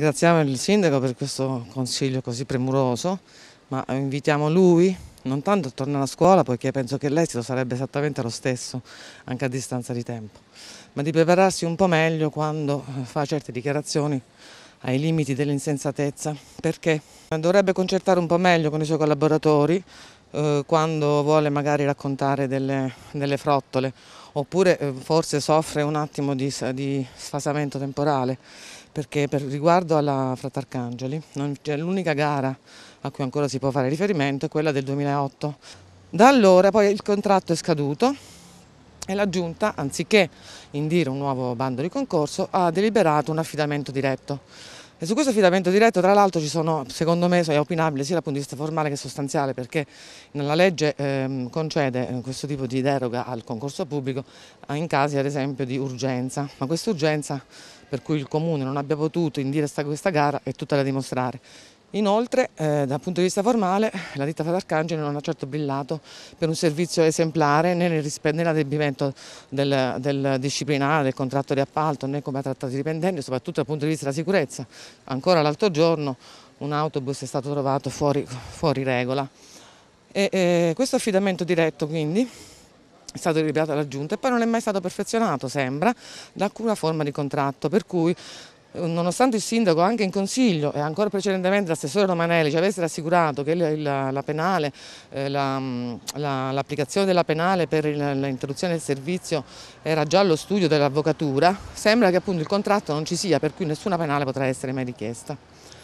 Ringraziamo il sindaco per questo consiglio così premuroso, ma invitiamo lui non tanto a tornare a scuola, poiché penso che l'esito sarebbe esattamente lo stesso, anche a distanza di tempo, ma di prepararsi un po' meglio quando fa certe dichiarazioni ai limiti dell'insensatezza, perché dovrebbe concertare un po' meglio con i suoi collaboratori eh, quando vuole magari raccontare delle, delle frottole oppure eh, forse soffre un attimo di, di sfasamento temporale perché per riguardo alla Fratarcangeli l'unica gara a cui ancora si può fare riferimento è quella del 2008. Da allora poi il contratto è scaduto e la Giunta, anziché indire un nuovo bando di concorso, ha deliberato un affidamento diretto e su questo affidamento diretto tra l'altro ci sono, secondo me, è opinabile sia dal punto di vista formale che sostanziale perché la legge ehm, concede eh, questo tipo di deroga al concorso pubblico eh, in casi ad esempio di urgenza, ma questa urgenza per cui il comune non abbia potuto indire questa gara è tutta da dimostrare. Inoltre, eh, dal punto di vista formale, la ditta Fadarcangelo non ha certo brillato per un servizio esemplare né nell'adempimento del, del, disciplinare, del contratto di appalto, né come ha trattato i dipendenti, soprattutto dal punto di vista della sicurezza. Ancora l'altro giorno un autobus è stato trovato fuori, fuori regola. E, eh, questo affidamento diretto, quindi, è stato rilevata alla Giunta e poi non è mai stato perfezionato, sembra, da alcuna forma di contratto, per cui nonostante il sindaco anche in consiglio e ancora precedentemente l'assessore Romanelli ci avesse rassicurato che eh, mm, l'applicazione della penale per l'interruzione del servizio era già allo studio dell'avvocatura, sembra che appunto il contratto non ci sia per cui nessuna penale potrà essere mai richiesta.